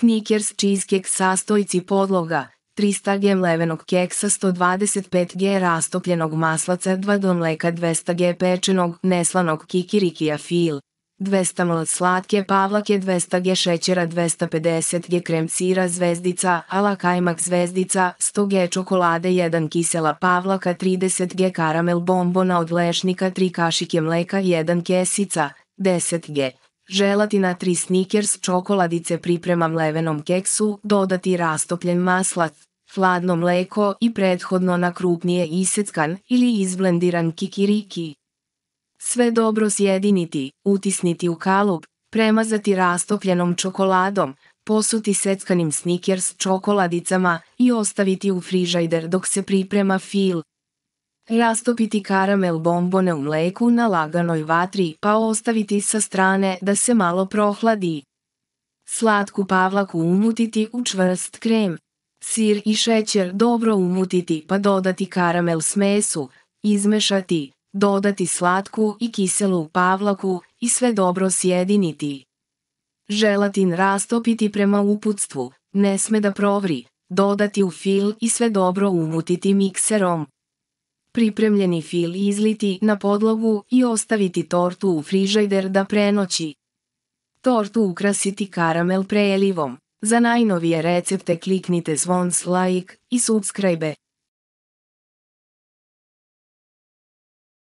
Snickers cheesecake sastojci podloga 300 g mlevenog keksa 125 g rastopljenog maslaca 2 do mleka 200 g pečenog neslanog kikirikija fil 200 ml slatke pavlake 200 g šećera 250 g krem sira zvezdica ala kajmak zvezdica 100 g čokolade 1 kisela pavlaka 30 g karamel bombona od lešnika 3 kašike mleka 1 kesica 10 g Želatina 3 snikers čokoladice priprema mlevenom keksu, dodati rastopljen maslac, hladno mleko i prethodno na krupnije iseckan ili izblendiran kikiriki. Sve dobro sjediniti, utisniti u kalup, premazati rastopljenom čokoladom, posuti seckanim Snickers čokoladicama i ostaviti u frižajder dok se priprema fil. Rastopiti karamel bombone u mleku na laganoj vatri pa ostaviti sa strane da se malo prohladi. Slatku pavlaku umutiti u čvrst krem. Sir i šećer dobro umutiti pa dodati karamel smesu, izmešati, dodati slatku i kiselu pavlaku i sve dobro sjediniti. Želatin rastopiti prema uputstvu, ne sme da provri, dodati u fil i sve dobro umutiti mikserom. Pripremljeni fil izliti na podlogu i ostaviti tortu u frižajder da prenoći. Tortu ukrasiti karamel prelivom. Za najnovije recepte kliknite zvon like i subscribe.